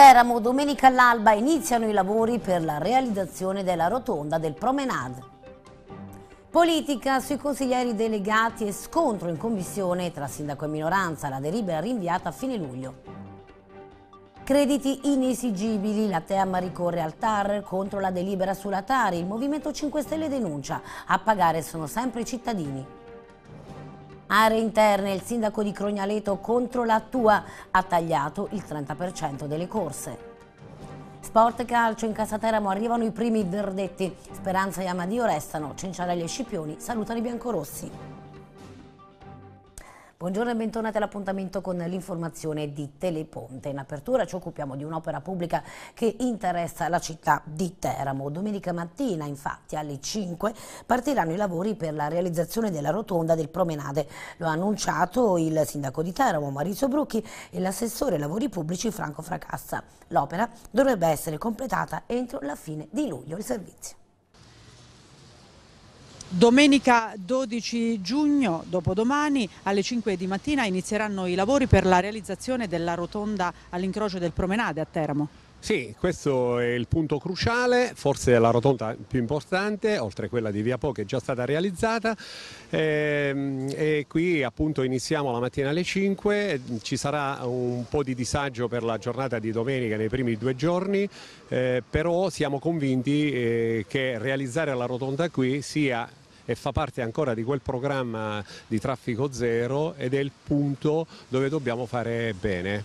Teramo, domenica all'alba iniziano i lavori per la realizzazione della rotonda del Promenade. Politica sui consiglieri delegati e scontro in commissione tra sindaco e minoranza, la delibera rinviata a fine luglio. Crediti inesigibili, la TEAM ricorre al TAR contro la delibera sulla Tari, il Movimento 5 Stelle denuncia, a pagare sono sempre i cittadini. Aree interne, il sindaco di Crognaleto contro la tua ha tagliato il 30% delle corse. Sport e calcio in Casa Teramo arrivano i primi verdetti. Speranza e Amadio restano, Cinciarelli e Scipioni salutano i biancorossi. Buongiorno e bentornati all'appuntamento con l'informazione di Teleponte. In apertura ci occupiamo di un'opera pubblica che interessa la città di Teramo. Domenica mattina, infatti, alle 5 partiranno i lavori per la realizzazione della rotonda del promenade. Lo ha annunciato il sindaco di Teramo Maurizio Brucchi e l'assessore ai lavori pubblici Franco Fracassa. L'opera dovrebbe essere completata entro la fine di luglio. Il servizio. Domenica 12 giugno, dopodomani, alle 5 di mattina inizieranno i lavori per la realizzazione della rotonda all'incrocio del Promenade a Teramo. Sì, questo è il punto cruciale, forse la rotonda più importante, oltre a quella di Via Po che è già stata realizzata. E, ehm, e, qui appunto iniziamo la mattina alle 5, ci sarà un po' di disagio per la giornata di domenica nei primi due giorni, eh, però siamo convinti eh, che realizzare la rotonda qui sia e fa parte ancora di quel programma di traffico zero ed è il punto dove dobbiamo fare bene.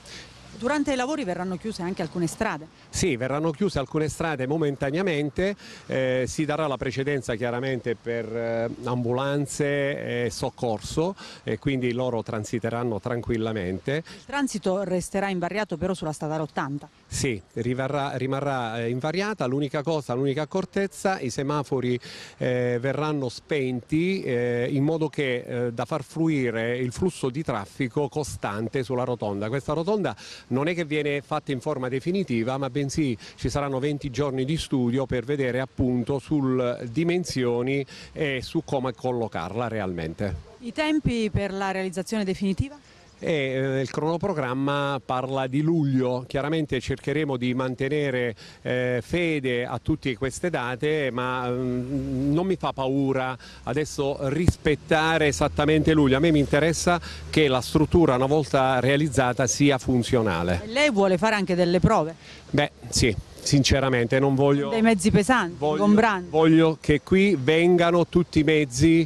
Durante i lavori verranno chiuse anche alcune strade? Sì, verranno chiuse alcune strade momentaneamente, eh, si darà la precedenza chiaramente per eh, ambulanze e soccorso e quindi loro transiteranno tranquillamente. Il transito resterà invariato però sulla statale 80? Sì, rimarrà, rimarrà eh, invariata, l'unica cosa, l'unica accortezza, i semafori eh, verranno spenti eh, in modo che eh, da far fruire il flusso di traffico costante sulla rotonda. Questa rotonda non è che viene fatta in forma definitiva ma bensì ci saranno 20 giorni di studio per vedere appunto sulle dimensioni e su come collocarla realmente. I tempi per la realizzazione definitiva? e eh, il cronoprogramma parla di luglio. Chiaramente cercheremo di mantenere eh, fede a tutte queste date, ma mh, mm, non mi fa paura adesso rispettare esattamente luglio. A me mi interessa che la struttura una volta realizzata sia funzionale. E lei vuole fare anche delle prove? Beh, sì sinceramente non voglio... Dei mezzi pesanti, voglio, voglio che qui vengano tutti i mezzi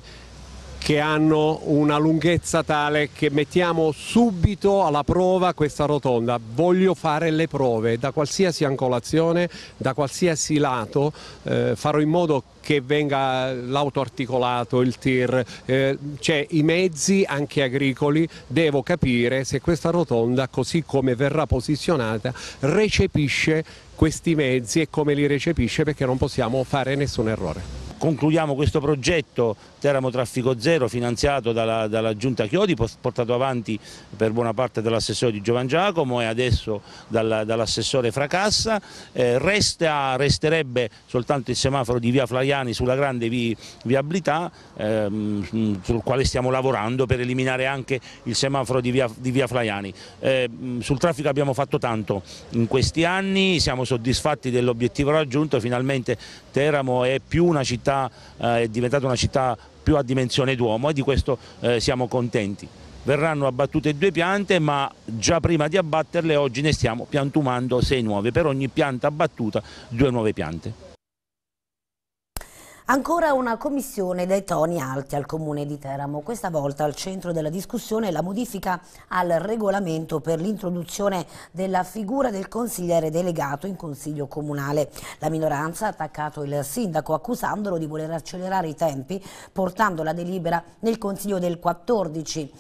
che hanno una lunghezza tale che mettiamo subito alla prova questa rotonda. Voglio fare le prove da qualsiasi angolazione, da qualsiasi lato, eh, farò in modo che venga l'auto articolato, il tir, eh, cioè i mezzi anche agricoli, devo capire se questa rotonda così come verrà posizionata recepisce questi mezzi e come li recepisce perché non possiamo fare nessun errore. Concludiamo questo progetto Teramo Traffico Zero finanziato dalla, dalla Giunta Chiodi, portato avanti per buona parte dall'assessore di Giovan Giacomo e adesso dal, dall'assessore Fracassa. Eh, resta, resterebbe soltanto il semaforo di via Flaiani sulla grande vi, viabilità ehm, sul quale stiamo lavorando per eliminare anche il semaforo di via, di via Flaiani. Eh, sul traffico abbiamo fatto tanto in questi anni, siamo soddisfatti dell'obiettivo raggiunto, finalmente Teramo è più una città città eh, è diventata una città più a dimensione d'uomo e di questo eh, siamo contenti verranno abbattute due piante ma già prima di abbatterle oggi ne stiamo piantumando sei nuove, per ogni pianta abbattuta due nuove piante. Ancora una commissione dai toni alti al Comune di Teramo. Questa volta al centro della discussione la modifica al regolamento per l'introduzione della figura del consigliere delegato in Consiglio Comunale. La minoranza ha attaccato il sindaco accusandolo di voler accelerare i tempi portando la delibera nel Consiglio del 14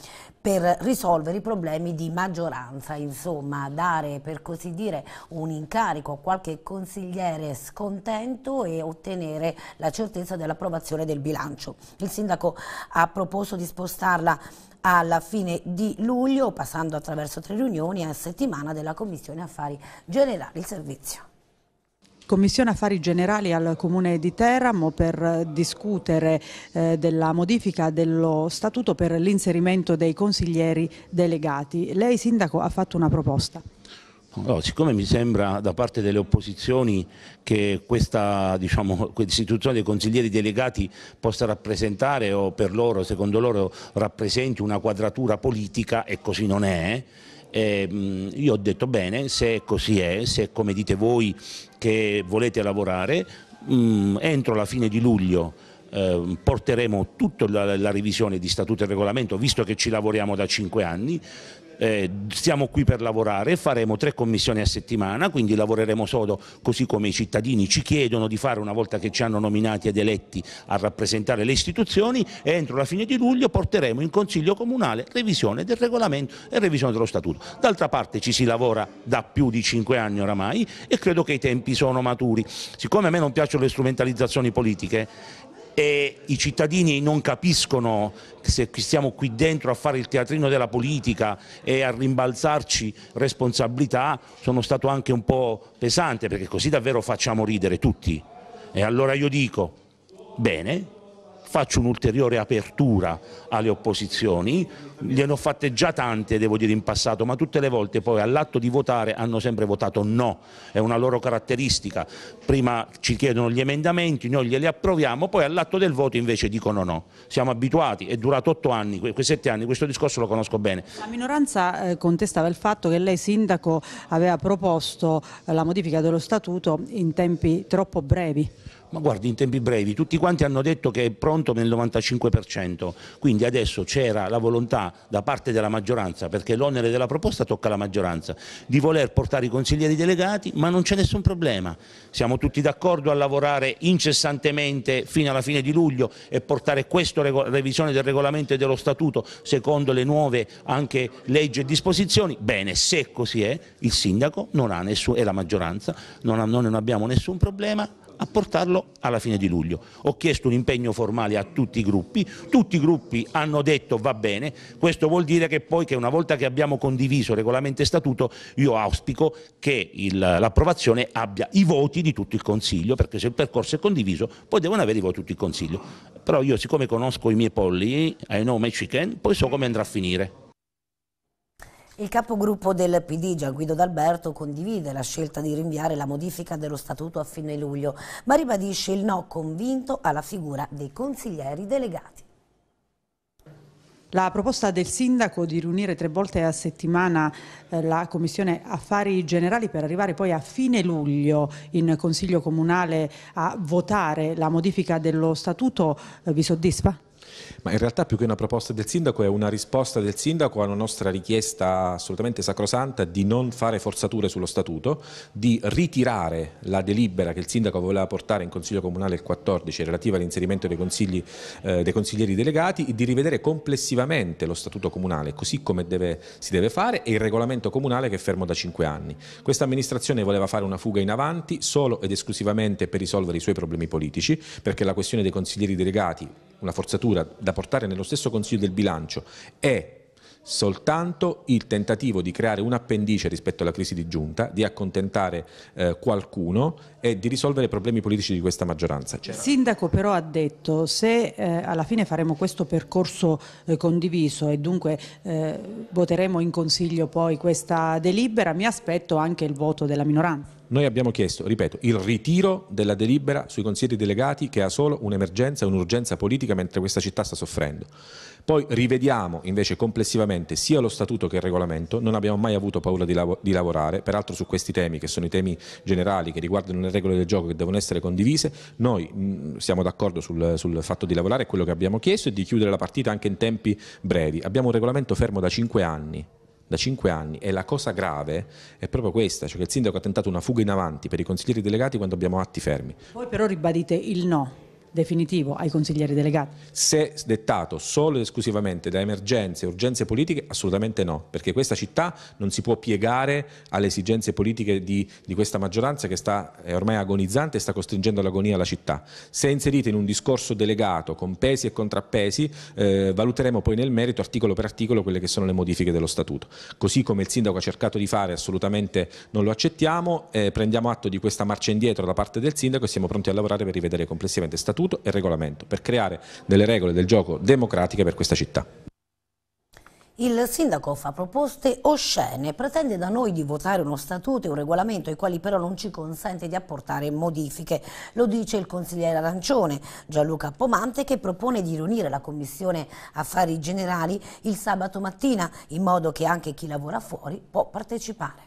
per risolvere i problemi di maggioranza, insomma dare per così dire un incarico a qualche consigliere scontento e ottenere la certezza dell'approvazione del bilancio. Il sindaco ha proposto di spostarla alla fine di luglio passando attraverso tre riunioni a settimana della Commissione Affari Generali il Servizio. Commissione Affari Generali al Comune di Teramo per discutere eh, della modifica dello statuto per l'inserimento dei consiglieri delegati. Lei Sindaco ha fatto una proposta. No, siccome mi sembra da parte delle opposizioni che questa diciamo, istituzione dei consiglieri delegati possa rappresentare o per loro, secondo loro, rappresenti una quadratura politica e così non è, eh? Eh, io ho detto bene, se così è, se come dite voi che volete lavorare, mh, mm, entro la fine di luglio eh, porteremo tutta la, la, revisione di statuto e regolamento, visto che ci lavoriamo da cinque anni, eh, siamo qui per lavorare e faremo tre commissioni a settimana, quindi lavoreremo solo così come i cittadini ci chiedono di fare una volta che ci hanno nominati ed eletti a rappresentare le istituzioni e entro la fine di luglio porteremo in Consiglio Comunale revisione del regolamento e revisione dello statuto. D'altra parte ci si lavora da più di cinque anni oramai e credo che i tempi sono maturi. Siccome a me non piacciono le strumentalizzazioni politiche e i cittadini non capiscono se stiamo qui dentro a fare il teatrino della politica e a rimbalzarci responsabilità, sono stato anche un po' pesante perché così davvero facciamo ridere tutti. E allora io dico, bene, faccio un'ulteriore apertura alle opposizioni, gliene ho fatte già tante devo dire in passato, ma tutte le volte poi all'atto di votare hanno sempre votato no, è una loro caratteristica, prima ci chiedono gli emendamenti, noi glieli approviamo, poi all'atto del voto invece dicono no, siamo abituati, è durato otto anni, questi sette anni, questo discorso lo conosco bene. La minoranza eh, contestava il fatto che lei sindaco aveva proposto eh, la modifica dello statuto in tempi troppo brevi. Ma guardi, in tempi brevi, tutti quanti hanno detto che è pronto nel 95%, quindi adesso c'era la volontà da parte della maggioranza, perché l'onere della proposta tocca alla maggioranza, di voler portare i consiglieri delegati, ma non c'è nessun problema. Siamo tutti d'accordo a lavorare incessantemente fino alla fine di luglio e portare questa revisione del regolamento e dello statuto secondo le nuove anche leggi e disposizioni? Bene, se così è, il sindaco non ha nessun, e la maggioranza non, ha, non abbiamo nessun problema a portarlo alla fine di luglio. Ho chiesto un impegno formale a tutti i gruppi, tutti i gruppi hanno detto va bene, questo vuol dire che poi che una volta che abbiamo condiviso regolamento e statuto io auspico che l'approvazione abbia i voti di tutto il Consiglio, perché se il percorso è condiviso poi devono avere i voti di tutto il Consiglio. Però io siccome conosco i miei polli, I know my chicken, poi so come andrà a finire. Il capogruppo del PD, Gian Guido D'Alberto, condivide la scelta di rinviare la modifica dello statuto a fine luglio, ma ribadisce il no convinto alla figura dei consiglieri delegati. La proposta del sindaco di riunire tre volte a settimana eh, la Commissione Affari Generali per arrivare poi a fine luglio in Consiglio Comunale a votare la modifica dello statuto eh, vi soddisfa? ma in realtà più che una proposta del sindaco è una risposta del sindaco a una nostra richiesta assolutamente sacrosanta di non fare forzature sullo statuto, di ritirare la delibera che il sindaco voleva portare in Consiglio Comunale il 14 relativa all'inserimento dei, eh, dei, consiglieri delegati e di rivedere complessivamente lo statuto comunale così come deve, si deve fare e il regolamento comunale che è fermo da 5 anni. Questa amministrazione voleva fare una fuga in avanti solo ed esclusivamente per risolvere i suoi problemi politici perché la questione dei consiglieri delegati una forzatura da portare nello stesso Consiglio del Bilancio è soltanto il tentativo di creare un appendice rispetto alla crisi di giunta, di accontentare eh, qualcuno e di risolvere i problemi politici di questa maggioranza. Il sindaco però ha detto se eh, alla fine faremo questo percorso eh, condiviso e dunque eh, voteremo in consiglio poi questa delibera, mi aspetto anche il voto della minoranza. Noi abbiamo chiesto, ripeto, il ritiro della delibera sui consiglieri delegati che ha solo un'emergenza e un'urgenza politica mentre questa città sta soffrendo. Poi rivediamo invece complessivamente sia lo statuto che il regolamento, non abbiamo mai avuto paura di, lav di lavorare, peraltro su questi temi che sono i temi generali che riguardano le regole del gioco che devono essere condivise, noi mh, siamo d'accordo sul, sul, fatto di lavorare, è quello che abbiamo chiesto e di chiudere la partita anche in tempi brevi. Abbiamo un regolamento fermo da cinque anni, da cinque anni e la cosa grave è proprio questa, cioè che il sindaco ha tentato una fuga in avanti per i consiglieri delegati quando abbiamo atti fermi. Voi però ribadite il no definitivo ai consiglieri delegati? Se dettato solo ed esclusivamente da emergenze e urgenze politiche, assolutamente no, perché questa città non si può piegare alle esigenze politiche di, di questa maggioranza che sta, è ormai agonizzante e sta costringendo all'agonia la città. Se inserite in un discorso delegato con pesi e contrappesi, eh, valuteremo poi nel merito articolo per articolo quelle che sono le modifiche dello Statuto. Così come il Sindaco ha cercato di fare, assolutamente non lo accettiamo, eh, prendiamo atto di questa marcia indietro da parte del Sindaco e siamo pronti a lavorare per rivedere complessivamente Statuto statuto e regolamento per creare delle regole del gioco democratiche per questa città. Il sindaco fa proposte oscene, pretende da noi di votare uno statuto e un regolamento ai quali però non ci consente di apportare modifiche. Lo dice il consigliere arancione Gianluca Pomante che propone di riunire la commissione affari generali il sabato mattina in modo che anche chi lavora fuori può partecipare.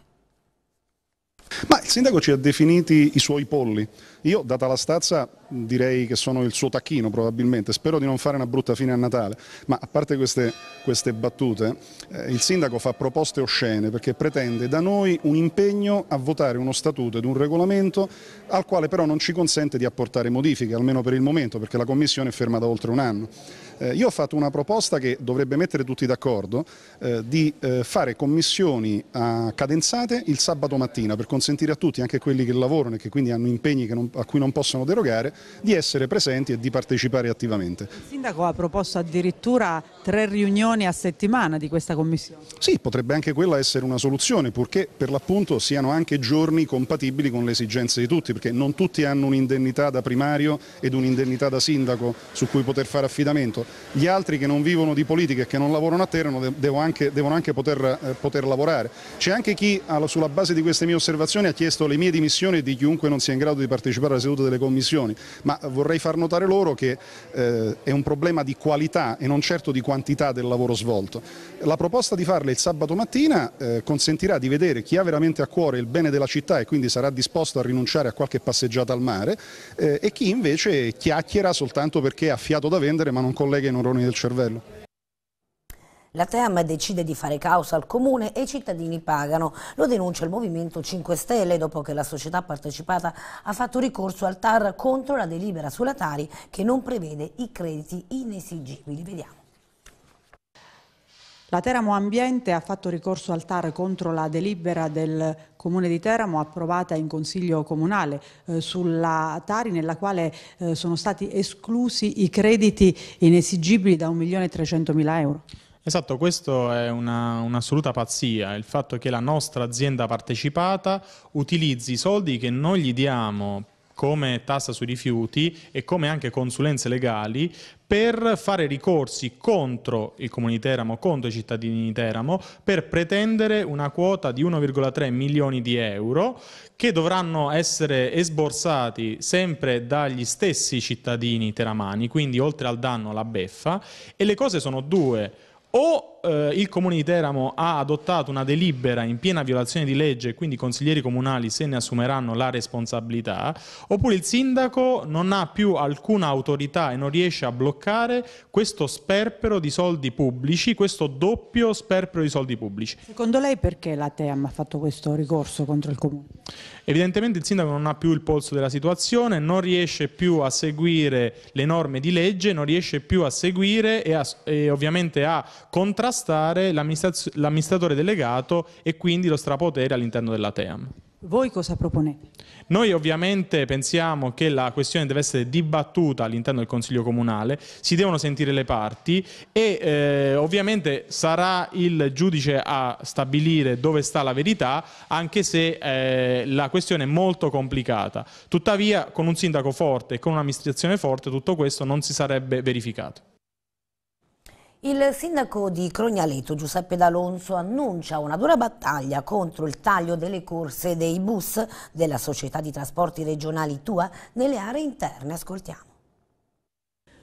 Ma il sindaco ci ha definiti i suoi polli. Io, data la stazza, direi che sono il suo tacchino probabilmente, spero di non fare una brutta fine a Natale, ma a parte queste, queste battute, eh, il sindaco fa proposte oscene perché pretende da noi un impegno a votare uno statuto ed un regolamento al quale però non ci consente di apportare modifiche, almeno per il momento, perché la Commissione è ferma da oltre un anno. Eh, io ho fatto una proposta che dovrebbe mettere tutti d'accordo eh, di eh, fare commissioni a eh, cadenzate il sabato mattina per consentire a tutti, anche quelli che lavorano e che quindi hanno impegni che non a cui non possono derogare, di essere presenti e di partecipare attivamente. Il sindaco ha proposto addirittura tre riunioni a settimana di questa commissione. Sì, potrebbe anche quella essere una soluzione, purché per l'appunto siano anche giorni compatibili con le esigenze di tutti, perché non tutti hanno un'indennità da primario ed un'indennità da sindaco su cui poter fare affidamento. Gli altri che non vivono di politica e che non lavorano a terreno devono anche, devono anche poter, eh, poter, lavorare. C'è anche chi sulla base di queste mie osservazioni ha chiesto le mie dimissioni di chiunque non sia in grado di partecipare partecipare alle sedute delle commissioni, ma vorrei far notare loro che eh, è un problema di qualità e non certo di quantità del lavoro svolto. La proposta di farle il sabato mattina eh, consentirà di vedere chi ha veramente a cuore il bene della città e quindi sarà disposto a rinunciare a qualche passeggiata al mare eh, e chi invece chiacchiera soltanto perché ha fiato da vendere ma non collega i neuroni del cervello. La Team decide di fare causa al comune e i cittadini pagano. Lo denuncia il Movimento 5 Stelle dopo che la società partecipata ha fatto ricorso al TAR contro la delibera sulla Tari che non prevede i crediti inesigibili. Vediamo. La Teramo Ambiente ha fatto ricorso al TAR contro la delibera del Comune di Teramo approvata in Consiglio Comunale eh, sulla Tari nella quale eh, sono stati esclusi i crediti inesigibili da 1.300.000 euro. Esatto, questo è una, un'assoluta pazzia, il fatto che la nostra azienda partecipata utilizzi i soldi che noi gli diamo come tassa sui rifiuti e come anche consulenze legali per fare ricorsi contro il Comune di Teramo, contro i cittadini di Teramo, per pretendere una quota di 1,3 milioni di euro che dovranno essere esborsati sempre dagli stessi cittadini teramani, quindi oltre al danno la beffa, e le cose sono due Or eh, il Comune di Teramo ha adottato una delibera in piena violazione di legge e quindi i consiglieri comunali se ne assumeranno la responsabilità, oppure il sindaco non ha più alcuna autorità e non riesce a bloccare questo sperpero di soldi pubblici, questo doppio sperpero di soldi pubblici. Secondo lei perché la TEAM ha fatto questo ricorso contro il Comune? Evidentemente il sindaco non ha più il polso della situazione, non riesce più a seguire le norme di legge, non riesce più a seguire e, a, e ovviamente ha contrattare contrastare l'amministratore delegato e quindi lo strapotere all'interno della TEAM. Voi cosa proponete? Noi ovviamente pensiamo che la questione deve essere dibattuta all'interno del Consiglio Comunale, si devono sentire le parti e eh, ovviamente sarà il giudice a stabilire dove sta la verità, anche se eh, la questione è molto complicata. Tuttavia con un sindaco forte e con un'amministrazione forte tutto questo non si sarebbe verificato. Il sindaco di Crognaleto, Giuseppe D'Alonso annuncia una dura battaglia contro il taglio delle corse dei bus della società di trasporti regionali Tua nelle aree interne. Ascoltiamo.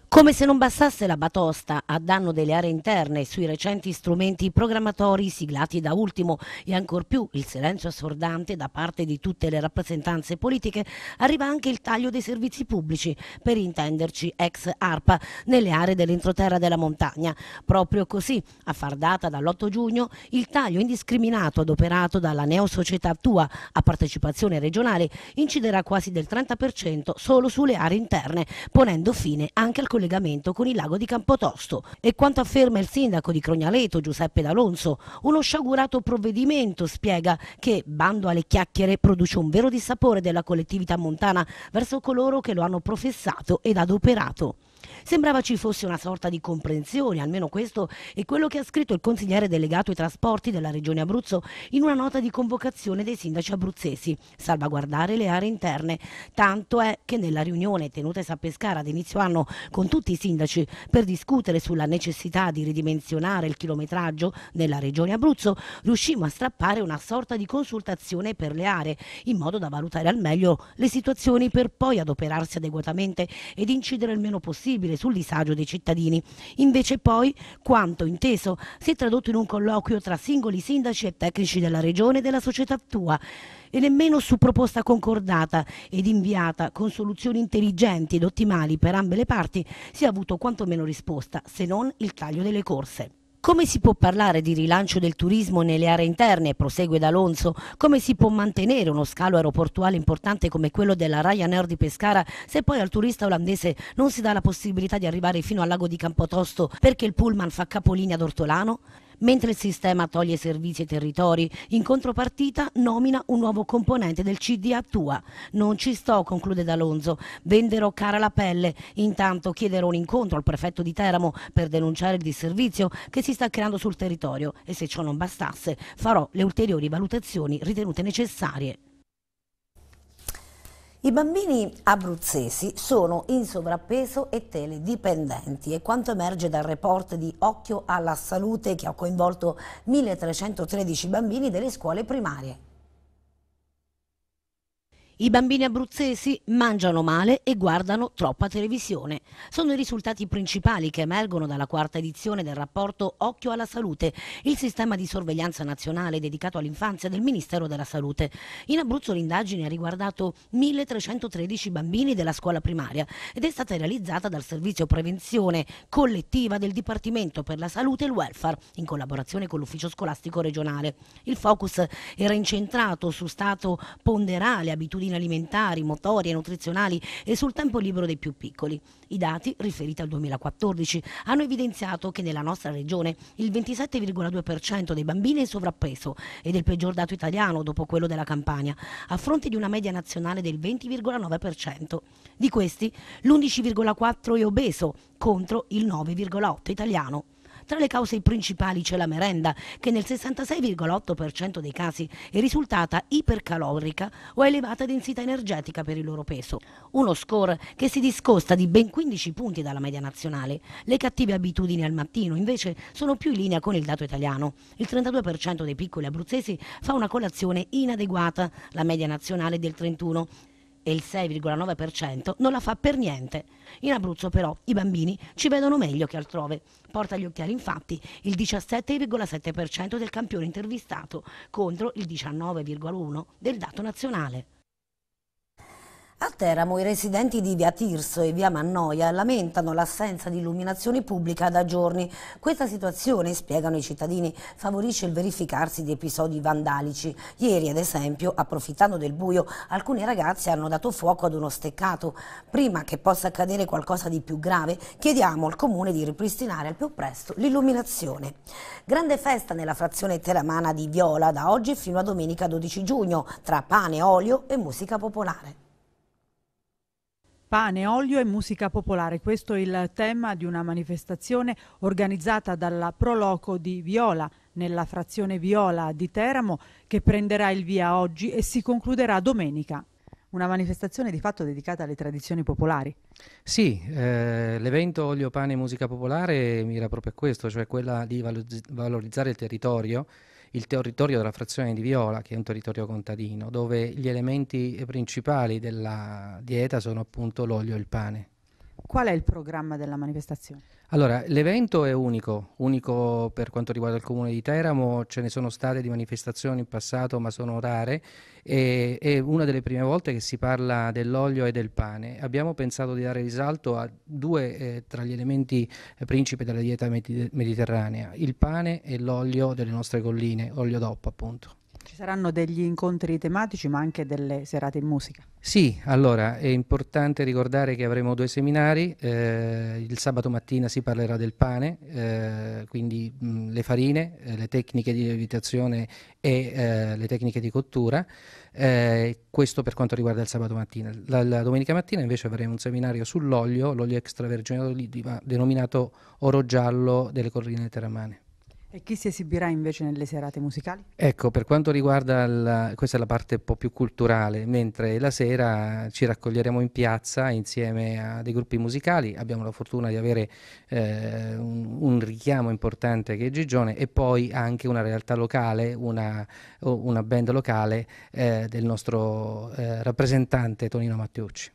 Come se non bastasse la batosta a danno delle aree interne sui recenti strumenti programmatori siglati da ultimo e ancor più il silenzio assordante da parte di tutte le rappresentanze politiche, arriva anche il taglio dei servizi pubblici, per intenderci ex ARPA, nelle aree dell'entroterra della montagna. Proprio così, a far data dall'8 giugno, il taglio indiscriminato adoperato dalla Neosocietà Tua a partecipazione regionale inciderà quasi del 30% solo sulle aree interne, ponendo fine anche al collegamento con il lago di Campotosto. E quanto afferma il sindaco di Crognaleto, Giuseppe D'Alonso, uno sciagurato provvedimento spiega che, bando alle chiacchiere, produce un vero dissapore della collettività montana verso coloro che lo hanno professato ed adoperato. Sembrava ci fosse una sorta di comprensione, almeno questo è quello che ha scritto il consigliere delegato ai trasporti della Regione Abruzzo in una nota di convocazione dei sindaci abruzzesi, salvaguardare le aree interne. Tanto è che nella riunione tenutasi a Pescara ad inizio anno con tutti i sindaci per discutere sulla necessità di ridimensionare il chilometraggio nella Regione Abruzzo, riuscimmo a strappare una sorta di consultazione per le aree, in modo da valutare al meglio le situazioni per poi adoperarsi adeguatamente ed incidere il meno possibile possibile sul disagio dei cittadini. Invece poi quanto inteso si è tradotto in un colloquio tra singoli sindaci e tecnici della regione e della società tua e nemmeno su proposta concordata ed inviata con soluzioni intelligenti ed ottimali per ambe le parti si è avuto quantomeno risposta, se non il taglio delle corse. Come si può parlare di rilancio del turismo nelle aree interne? Prosegue D'Alonso. Come si può mantenere uno scalo aeroportuale importante come quello della Ryanair di Pescara se poi al turista olandese non si dà la possibilità di arrivare fino al lago di Campotosto perché il pullman fa capolinea ad Ortolano? Mentre il sistema toglie servizi ai territori, in contropartita nomina un nuovo componente del CDA Attua. Non ci sto, conclude D'Alonso. Venderò cara la pelle. Intanto chiederò un incontro al prefetto di Teramo per denunciare il disservizio che si sta creando sul territorio e se ciò non bastasse farò le ulteriori valutazioni ritenute necessarie. I bambini abruzzesi sono in sovrappeso e teledipendenti e quanto emerge dal report di Occhio alla Salute che ha coinvolto 1313 bambini delle scuole primarie. I bambini abruzzesi mangiano male e guardano troppa televisione. Sono i risultati principali che emergono dalla quarta edizione del rapporto Occhio alla Salute, il sistema di sorveglianza nazionale dedicato all'infanzia del Ministero della Salute. In Abruzzo l'indagine ha riguardato 1313 bambini della scuola primaria ed è stata realizzata dal Servizio Prevenzione Collettiva del Dipartimento per la Salute e il Welfare in collaborazione con l'Ufficio Scolastico Regionale. Il focus era incentrato su stato ponderale, abitudini abitudini alimentari, motorie, nutrizionali e sul tempo libero dei più piccoli. I dati, riferiti al 2014, hanno evidenziato che nella nostra regione il 27,2% dei bambini è in sovrappeso ed è il peggior dato italiano dopo quello della Campania, a fronte di una media nazionale del 20,9%. Di questi l'11,4% è obeso contro il 9,8% italiano. Tra le cause principali c'è la merenda, che nel 66,8% dei casi è risultata ipercalorica o elevata densità energetica per il loro peso. Uno score che si discosta di ben 15 punti dalla media nazionale. Le cattive abitudini al mattino invece sono più in linea con il dato italiano. Il 32% dei piccoli abruzzesi fa una colazione inadeguata, la media nazionale del 31, e il 6,9% non la fa per niente. In Abruzzo però i bambini ci vedono meglio che altrove. Porta gli occhiali infatti il 17,7% del campione intervistato contro il 19,1% del dato nazionale. A Teramo i residenti di via Tirso e via Mannoia lamentano l'assenza di illuminazione pubblica da giorni. Questa situazione, spiegano i cittadini, favorisce il verificarsi di episodi vandalici. Ieri, ad esempio, approfittando del buio, alcuni ragazzi hanno dato fuoco ad uno steccato. Prima che possa accadere qualcosa di più grave, chiediamo al comune di ripristinare al più presto l'illuminazione. Grande festa nella frazione teramana di Viola da oggi fino a domenica 12 giugno, tra pane, olio e musica popolare. Pane, olio e musica popolare, questo è il tema di una manifestazione organizzata dalla Proloco di Viola, nella frazione Viola di Teramo, che prenderà il via oggi e si concluderà domenica. Una manifestazione di fatto dedicata alle tradizioni popolari. Sì, eh, l'evento Olio, Pane e Musica Popolare mira proprio a questo, cioè quella di valorizzare il territorio il territorio della frazione di Viola, che è un territorio contadino, dove gli elementi principali della dieta sono appunto l'olio e il pane. Qual è il programma della manifestazione? Allora, l'evento è unico, unico per quanto riguarda il comune di Teramo, ce ne sono state di manifestazioni in passato ma sono rare, e, è una delle prime volte che si parla dell'olio e del pane. Abbiamo pensato di dare risalto a due eh, tra gli elementi eh, principe della dieta mediterranea, il pane e l'olio delle nostre colline, olio d'oppo appunto saranno degli incontri tematici ma anche delle serate in musica. Sì, allora è importante ricordare che avremo due seminari, eh, il sabato mattina si parlerà del pane, eh, quindi mh, mm, le farine, eh, le tecniche di lievitazione e eh, le tecniche di cottura, eh, questo per quanto riguarda il sabato mattina. La, la domenica mattina invece avremo un seminario sull'olio, l'olio extravergine d'oliva denominato oro giallo delle corrine teramane. E chi si esibirà invece nelle serate musicali? Ecco, per quanto riguarda la, questa è la parte un po' più culturale, mentre la sera ci raccoglieremo in piazza insieme a dei gruppi musicali, abbiamo la fortuna di avere eh, un, un, richiamo importante che è Gigione e poi anche una realtà locale, una, una band locale eh, del nostro eh, rappresentante Tonino Matteucci.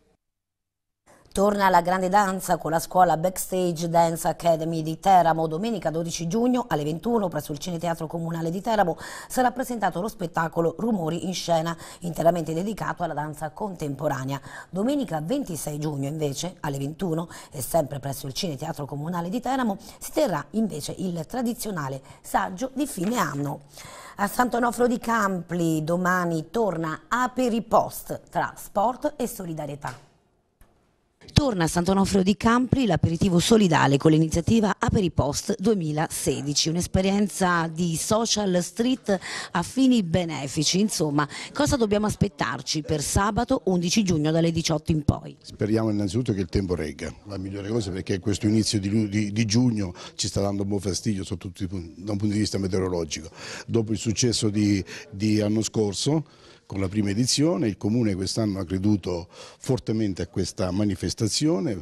Torna la grande danza con la scuola Backstage Dance Academy di Teramo. Domenica 12 giugno alle 21 presso il Cineteatro Comunale di Teramo sarà presentato lo spettacolo Rumori in scena, interamente dedicato alla danza contemporanea. Domenica 26 giugno invece alle 21 e sempre presso il Cineteatro Comunale di Teramo si terrà invece il tradizionale saggio di fine anno. A Sant'Onofro di Campli domani torna Aperi Post tra sport e solidarietà. Torna a Sant'Onofrio di Campri l'aperitivo solidale con l'iniziativa Aperipost 2016, un'esperienza di social street a fini benefici. Insomma, cosa dobbiamo aspettarci per sabato 11 giugno dalle 18 in poi? Speriamo innanzitutto che il tempo regga, la migliore cosa perché questo inizio di, di, di giugno ci sta dando un buon fastidio da un punto di vista meteorologico. Dopo il successo di, di anno scorso con la prima edizione, il Comune quest'anno ha creduto fortemente a questa manifestazione,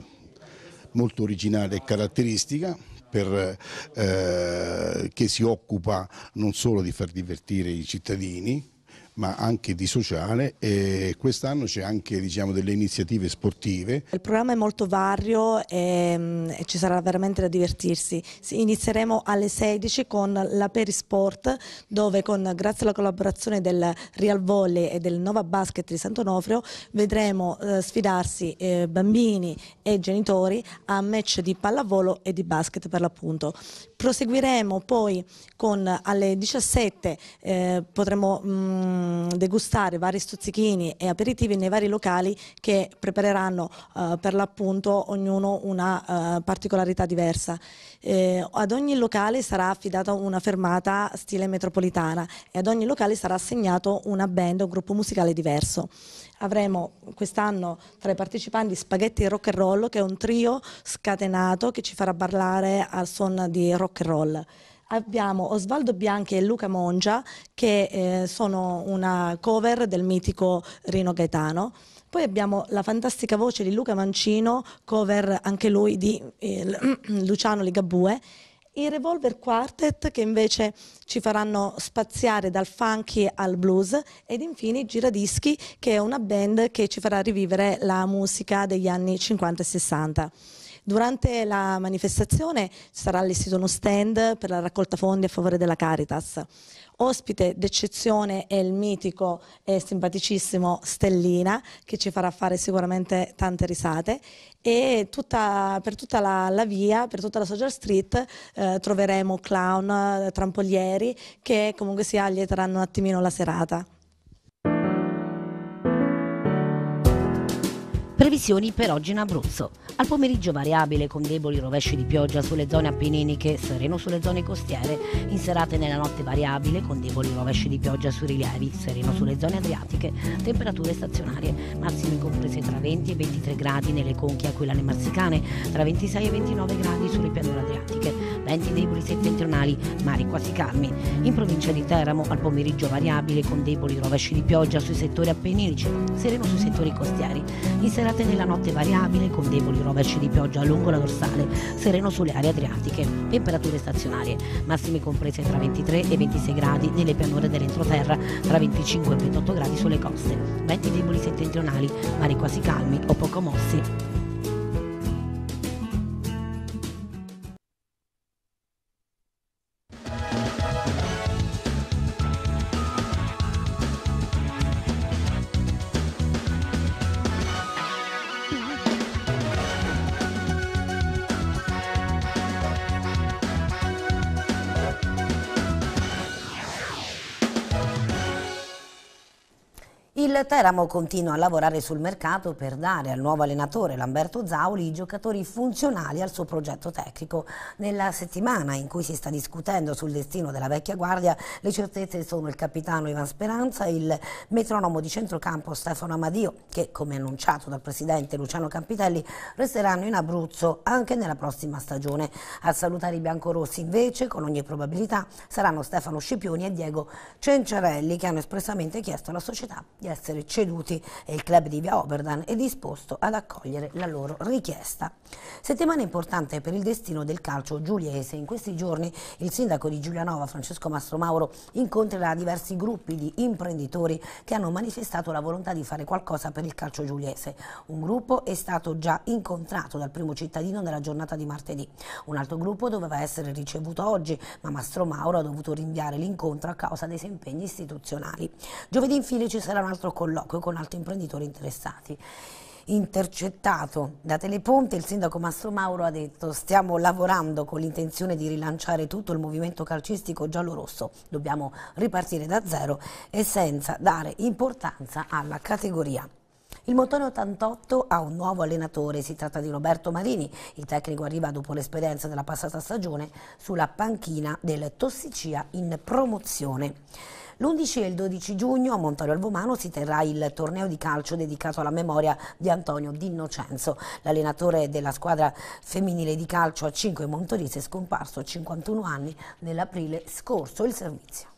molto originale e caratteristica, per, eh, che si occupa non solo di far divertire i cittadini, ma anche di sociale e quest'anno c'è anche diciamo, delle iniziative sportive. Il programma è molto vario e, mm, e ci sarà veramente da divertirsi. Inizieremo alle 16 con la Perisport dove con, grazie alla collaborazione del Real Volley e del Nova Basket di Sant'Onofrio vedremo eh, sfidarsi eh, bambini e genitori a match di pallavolo e di basket per l'appunto. Proseguiremo poi con alle 17 eh, potremo... Mh, mm, Ehm, degustare vari stuzzichini e aperitivi nei vari locali che prepareranno eh, per l'appunto ognuno una eh, particolarità diversa. Eh, ad ogni locale sarà affidata una fermata stile metropolitana e ad ogni locale sarà assegnato una band, un gruppo musicale diverso. Avremo quest'anno tra i partecipanti Spaghetti Rock and Roll che è un trio scatenato che ci farà ballare al son di rock and roll abbiamo Osvaldo Bianchi e Luca Mongia che eh, sono una cover del mitico Rino Gaetano. Poi abbiamo la fantastica voce di Luca Mancino, cover anche lui di eh, Luciano Ligabue. I Revolver Quartet che invece ci faranno spaziare dal funky al blues ed infine Giradischi che è una band che ci farà rivivere la musica degli anni 50 e 60. Durante la manifestazione sarà allestito uno stand per la raccolta fondi a favore della Caritas. Ospite d'eccezione è il mitico e simpaticissimo Stellina che ci farà fare sicuramente tante risate e tutta, per tutta la, la, via, per tutta la Social Street eh, troveremo clown, eh, trampolieri che comunque si allieteranno un attimino la serata. Previsioni per oggi in Abruzzo. Al pomeriggio variabile con deboli rovesci di pioggia sulle zone appenniniche, sereno sulle zone costiere. In serata e nella notte variabile con deboli rovesci di pioggia sui rilievi, sereno sulle zone adriatiche. Temperature stazionarie, massime comprese tra 20 e 23 gradi nelle conchie aquilane marsicane, tra 26 e 29 gradi sulle pianure adriatiche. Venti deboli settentrionali, mari quasi calmi. In provincia di Teramo al pomeriggio variabile con deboli rovesci di pioggia sui settori appenninici, sereno sui settori costieri in serata serate nella notte variabile con deboli rovesci di pioggia lungo la dorsale, sereno sulle aree adriatiche, temperature stazionarie, massime comprese tra 23 e 26 gradi nelle pianure dell'entroterra, tra 25 e 28 gradi sulle coste, venti deboli settentrionali, mari quasi calmi o poco mossi. Il Teramo continua a lavorare sul mercato per dare al nuovo allenatore Lamberto Zauli i giocatori funzionali al suo progetto tecnico. Nella settimana in cui si sta discutendo sul destino della vecchia guardia, le certezze sono il capitano Ivan Speranza e il metronomo di centrocampo Stefano Amadio, che come annunciato dal presidente Luciano Campitelli resteranno in Abruzzo anche nella prossima stagione. A salutare i biancorossi invece, con ogni probabilità, saranno Stefano Scipioni e Diego Cenciarelli che hanno espressamente chiesto alla società di essere essere ceduti e il club di Via Oberdan è disposto ad accogliere la loro richiesta. Settimana importante per il destino del calcio giuliese. In questi giorni il sindaco di Giulianova, Francesco Mastromauro, incontrerà diversi gruppi di imprenditori che hanno manifestato la volontà di fare qualcosa per il calcio giuliese. Un gruppo è stato già incontrato dal primo cittadino nella giornata di martedì. Un altro gruppo doveva essere ricevuto oggi, ma Mastromauro ha dovuto rinviare l'incontro a causa dei suoi impegni istituzionali. Giovedì infine ci sarà un altro nostro colloquio con altri imprenditori interessati. Intercettato da Teleponte, il sindaco Mastro Mauro ha detto stiamo lavorando con l'intenzione di rilanciare tutto il movimento calcistico giallo-rosso, dobbiamo ripartire da zero e senza dare importanza alla categoria. Il Montone 88 ha un nuovo allenatore, si tratta di Roberto Marini, il tecnico arriva dopo l'esperienza della passata stagione sulla panchina del Tossicia in promozione. L'11 e il 12 giugno a Montorio Albomano si terrà il torneo di calcio dedicato alla memoria di Antonio D'Innocenzo. L'allenatore della squadra femminile di calcio a 5 Montolise scomparso a 51 anni nell'aprile scorso. Il servizio.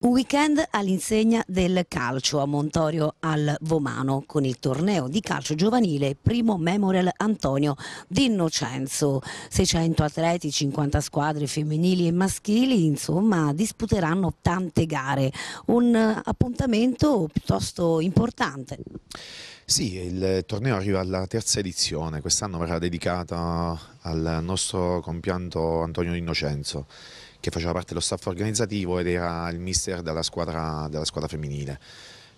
Un weekend all'insegna del calcio a Montorio al Vomano con il torneo di calcio giovanile primo Memorial Antonio d'Innocenzo. 600 atleti, 50 squadre femminili e maschili, insomma, disputeranno tante gare. Un appuntamento piuttosto importante. Sì, il torneo arriva alla terza edizione, quest'anno verrà dedicata al nostro compianto Antonio d'Innocenzo che faceva parte dello staff organizzativo ed era il mister della squadra, della squadra femminile.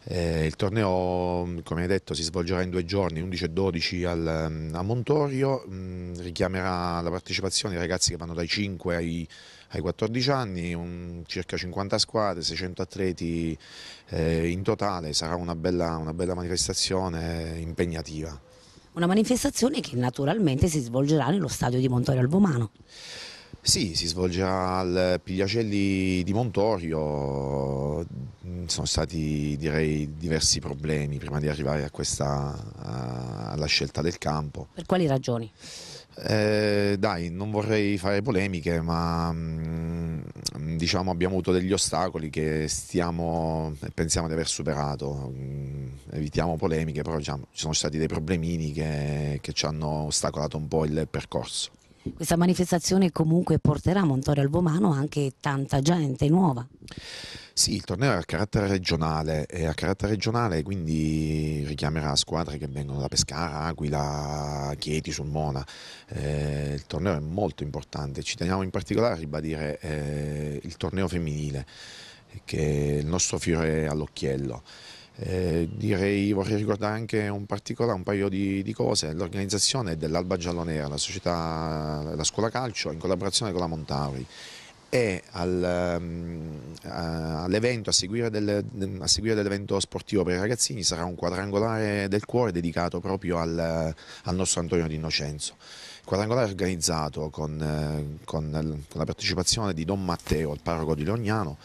Eh, il torneo, mm, come hai detto, si svolgerà in due giorni, 11 e 12 al, mm, a Montorio, mh, mm, richiamerà la partecipazione dei ragazzi che vanno dai 5 ai, ai 14 anni, un, circa 50 squadre, 600 atleti eh, in totale, sarà una bella, una bella manifestazione impegnativa. Una manifestazione che naturalmente si svolgerà nello stadio di Montorio al sì, si svolge al Pigliacelli di Montorio, mm, sono stati direi diversi problemi prima di arrivare a questa, alla scelta del campo. Per quali ragioni? Eh, dai, non vorrei fare polemiche, ma mm, diciamo abbiamo avuto degli ostacoli che stiamo pensiamo di aver superato. Mm, evitiamo polemiche, però diciamo, ci sono stati dei problemini che, che ci hanno ostacolato un po' il percorso questa manifestazione comunque porterà a Montorio Albomano anche tanta gente nuova. Sì, il torneo è a carattere regionale e a carattere regionale quindi richiamerà squadre che vengono da Pescara, Aquila, Chieti, Sulmona. Eh, il torneo è molto importante, ci teniamo in particolare a ribadire eh, il torneo femminile che è il nostro fiore all'occhiello. Eh, direi, vorrei ricordare anche un particolare, un paio di, di cose, l'organizzazione dell'Alba Giallonera, la società, la scuola calcio in collaborazione con la Montauri e al, um, a, all'evento a seguire, del, a seguire dell'evento sportivo per i ragazzini sarà un quadrangolare del cuore dedicato proprio al, al nostro Antonio Di Innocenzo. Quadrangolare organizzato con, con, eh, con la partecipazione di Don Matteo, il parroco di Lognano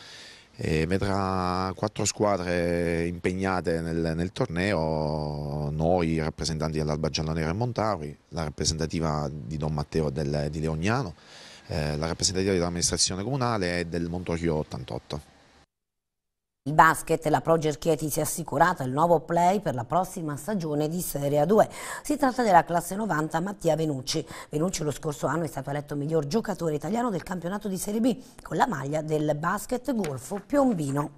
vedrà quattro squadre impegnate nel, nel torneo, noi rappresentanti dell'Alba Giallonera e Montauri, la rappresentativa di Don Matteo del, di Leognano, eh, la rappresentativa dell'amministrazione comunale e del Montorio 88. Il basket, la Proger Chieti si è assicurata il nuovo play per la prossima stagione di Serie A2. Si tratta della classe 90 Mattia Venucci. Venucci lo scorso anno è stato eletto miglior giocatore italiano del campionato di Serie B con la maglia del basket golfo piombino.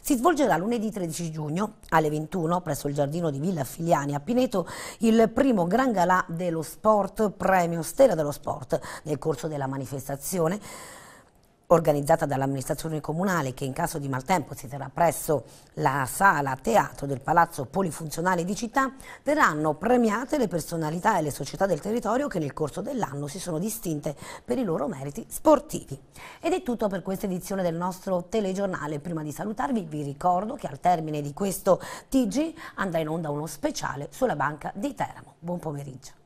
Si svolgerà lunedì 13 giugno alle 21 presso il giardino di Villa Filiani a Pineto il primo Gran Galà dello Sport, premio Stella dello Sport, nel corso della manifestazione organizzata dall'amministrazione comunale che in caso di maltempo si terrà presso la sala teatro del Palazzo Polifunzionale di Città, verranno premiate le personalità e le società del territorio che nel corso dell'anno si sono distinte per i loro meriti sportivi. Ed è tutto per questa edizione del nostro telegiornale. Prima di salutarvi vi ricordo che al termine di questo TG andrà in onda uno speciale sulla banca di Teramo. Buon pomeriggio.